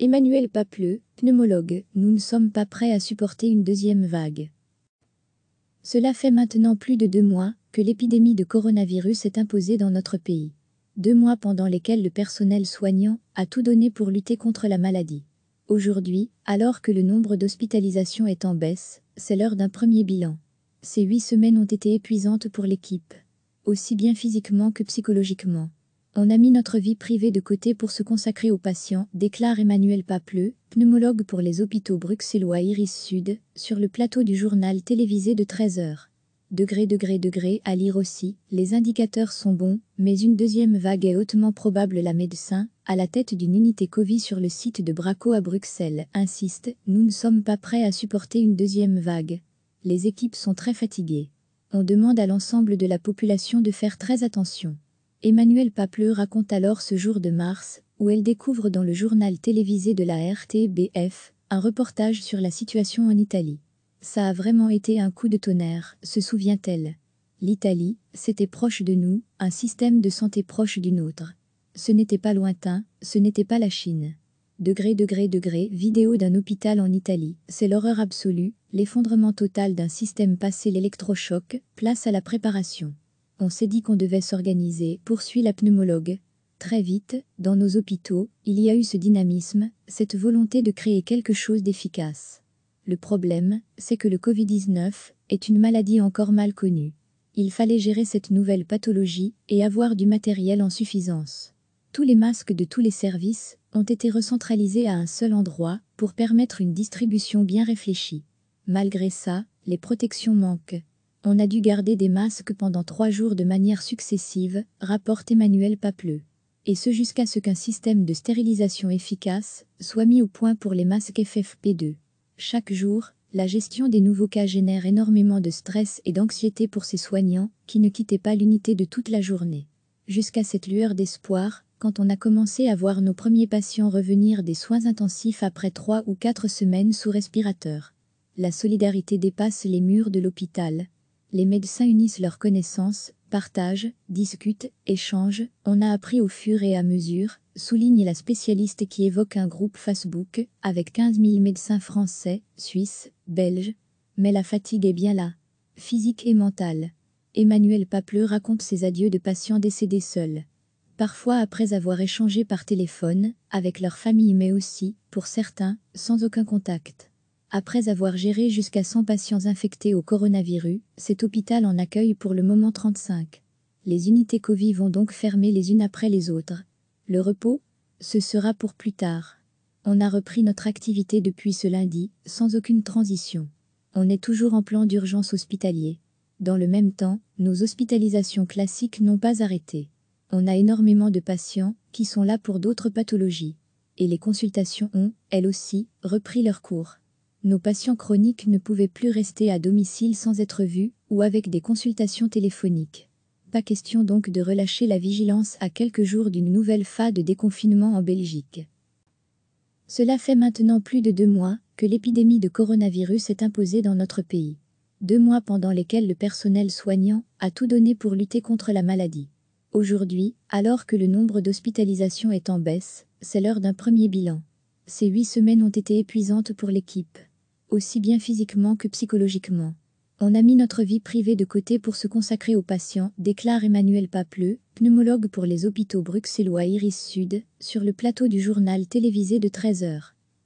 Emmanuel Papleu, pneumologue, nous ne sommes pas prêts à supporter une deuxième vague. Cela fait maintenant plus de deux mois que l'épidémie de coronavirus est imposée dans notre pays. Deux mois pendant lesquels le personnel soignant a tout donné pour lutter contre la maladie. Aujourd'hui, alors que le nombre d'hospitalisations est en baisse, c'est l'heure d'un premier bilan. Ces huit semaines ont été épuisantes pour l'équipe, aussi bien physiquement que psychologiquement. On a mis notre vie privée de côté pour se consacrer aux patients, déclare Emmanuel Papleux, pneumologue pour les hôpitaux bruxellois Iris Sud, sur le plateau du journal télévisé de 13h. Degré, degré, degré, à lire aussi, les indicateurs sont bons, mais une deuxième vague est hautement probable. La médecin, à la tête d'une unité Covid sur le site de Braco à Bruxelles, insiste Nous ne sommes pas prêts à supporter une deuxième vague. Les équipes sont très fatiguées. On demande à l'ensemble de la population de faire très attention. Emmanuel Papleux raconte alors ce jour de mars, où elle découvre dans le journal télévisé de la RTBF un reportage sur la situation en Italie. Ça a vraiment été un coup de tonnerre, se souvient-elle. L'Italie, c'était proche de nous, un système de santé proche du nôtre. Ce n'était pas lointain, ce n'était pas la Chine. Degré, degré, degré, vidéo d'un hôpital en Italie, c'est l'horreur absolue, l'effondrement total d'un système passé l'électrochoc, place à la préparation on s'est dit qu'on devait s'organiser, poursuit la pneumologue. Très vite, dans nos hôpitaux, il y a eu ce dynamisme, cette volonté de créer quelque chose d'efficace. Le problème, c'est que le Covid-19 est une maladie encore mal connue. Il fallait gérer cette nouvelle pathologie et avoir du matériel en suffisance. Tous les masques de tous les services ont été recentralisés à un seul endroit pour permettre une distribution bien réfléchie. Malgré ça, les protections manquent on a dû garder des masques pendant trois jours de manière successive, rapporte Emmanuel Papleux. Et ce jusqu'à ce qu'un système de stérilisation efficace soit mis au point pour les masques FFP2. Chaque jour, la gestion des nouveaux cas génère énormément de stress et d'anxiété pour ces soignants, qui ne quittaient pas l'unité de toute la journée. Jusqu'à cette lueur d'espoir, quand on a commencé à voir nos premiers patients revenir des soins intensifs après trois ou quatre semaines sous respirateur. La solidarité dépasse les murs de l'hôpital, les médecins unissent leurs connaissances, partagent, discutent, échangent, on a appris au fur et à mesure, souligne la spécialiste qui évoque un groupe Facebook, avec 15 000 médecins français, suisses, belges. Mais la fatigue est bien là. Physique et mentale. Emmanuel Papleux raconte ses adieux de patients décédés seuls. Parfois après avoir échangé par téléphone, avec leur famille mais aussi, pour certains, sans aucun contact. Après avoir géré jusqu'à 100 patients infectés au coronavirus, cet hôpital en accueille pour le moment 35. Les unités Covid vont donc fermer les unes après les autres. Le repos Ce sera pour plus tard. On a repris notre activité depuis ce lundi, sans aucune transition. On est toujours en plan d'urgence hospitalier. Dans le même temps, nos hospitalisations classiques n'ont pas arrêté. On a énormément de patients qui sont là pour d'autres pathologies. Et les consultations ont, elles aussi, repris leur cours nos patients chroniques ne pouvaient plus rester à domicile sans être vus ou avec des consultations téléphoniques. Pas question donc de relâcher la vigilance à quelques jours d'une nouvelle phase de déconfinement en Belgique. Cela fait maintenant plus de deux mois que l'épidémie de coronavirus est imposée dans notre pays. Deux mois pendant lesquels le personnel soignant a tout donné pour lutter contre la maladie. Aujourd'hui, alors que le nombre d'hospitalisations est en baisse, c'est l'heure d'un premier bilan. Ces huit semaines ont été épuisantes pour l'équipe aussi bien physiquement que psychologiquement. On a mis notre vie privée de côté pour se consacrer aux patients, déclare Emmanuel Papleu, pneumologue pour les hôpitaux bruxellois Iris Sud, sur le plateau du journal télévisé de 13h.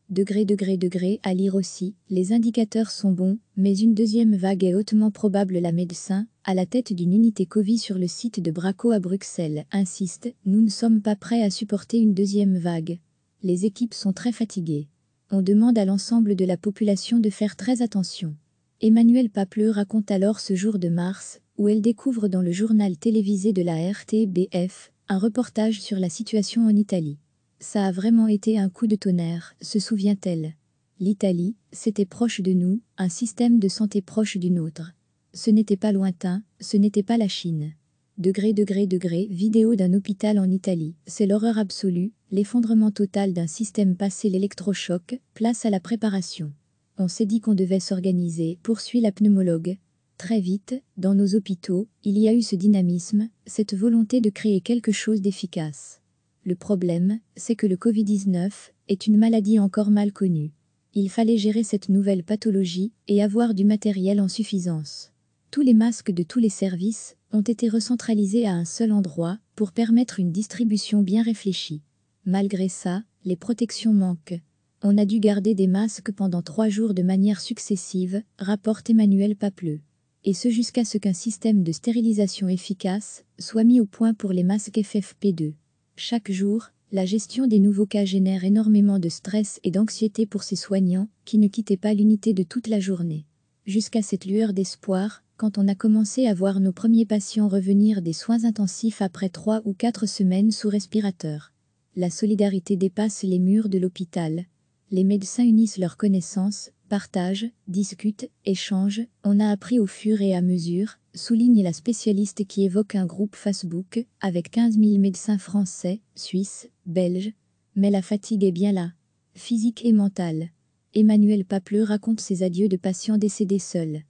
Degré, degré, degré, à lire aussi, les indicateurs sont bons, mais une deuxième vague est hautement probable. La médecin, à la tête d'une unité Covid sur le site de Braco à Bruxelles, insiste Nous ne sommes pas prêts à supporter une deuxième vague. Les équipes sont très fatiguées on demande à l'ensemble de la population de faire très attention. Emmanuel Papleux raconte alors ce jour de mars, où elle découvre dans le journal télévisé de la RTBF un reportage sur la situation en Italie. Ça a vraiment été un coup de tonnerre, se souvient-elle. L'Italie, c'était proche de nous, un système de santé proche du nôtre. Ce n'était pas lointain, ce n'était pas la Chine degré degré degré vidéo d'un hôpital en Italie. C'est l'horreur absolue, l'effondrement total d'un système passé l'électrochoc, place à la préparation. On s'est dit qu'on devait s'organiser, poursuit la pneumologue. Très vite, dans nos hôpitaux, il y a eu ce dynamisme, cette volonté de créer quelque chose d'efficace. Le problème, c'est que le Covid-19 est une maladie encore mal connue. Il fallait gérer cette nouvelle pathologie et avoir du matériel en suffisance. Tous les masques de tous les services ont été recentralisés à un seul endroit pour permettre une distribution bien réfléchie. Malgré ça, les protections manquent. On a dû garder des masques pendant trois jours de manière successive, rapporte Emmanuel Papleu. Et ce jusqu'à ce qu'un système de stérilisation efficace soit mis au point pour les masques FFP2. Chaque jour, la gestion des nouveaux cas génère énormément de stress et d'anxiété pour ces soignants qui ne quittaient pas l'unité de toute la journée. Jusqu'à cette lueur d'espoir, quand on a commencé à voir nos premiers patients revenir des soins intensifs après trois ou quatre semaines sous respirateur. La solidarité dépasse les murs de l'hôpital. Les médecins unissent leurs connaissances, partagent, discutent, échangent. On a appris au fur et à mesure, souligne la spécialiste qui évoque un groupe Facebook avec 15 000 médecins français, suisses, belges. Mais la fatigue est bien là, physique et mentale. Emmanuel Papleux raconte ses adieux de patients décédés seuls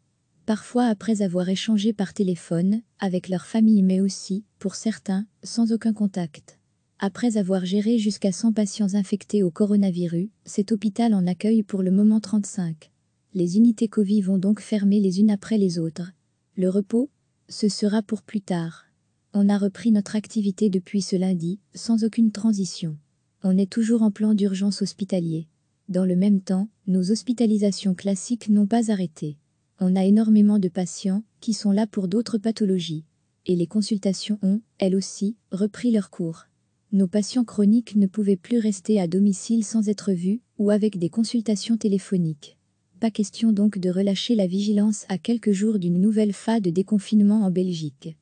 parfois après avoir échangé par téléphone, avec leur famille mais aussi, pour certains, sans aucun contact. Après avoir géré jusqu'à 100 patients infectés au coronavirus, cet hôpital en accueille pour le moment 35. Les unités Covid vont donc fermer les unes après les autres. Le repos Ce sera pour plus tard. On a repris notre activité depuis ce lundi, sans aucune transition. On est toujours en plan d'urgence hospitalier. Dans le même temps, nos hospitalisations classiques n'ont pas arrêté on a énormément de patients qui sont là pour d'autres pathologies. Et les consultations ont, elles aussi, repris leur cours. Nos patients chroniques ne pouvaient plus rester à domicile sans être vus ou avec des consultations téléphoniques. Pas question donc de relâcher la vigilance à quelques jours d'une nouvelle phase de déconfinement en Belgique.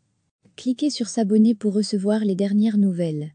Cliquez sur s'abonner pour recevoir les dernières nouvelles.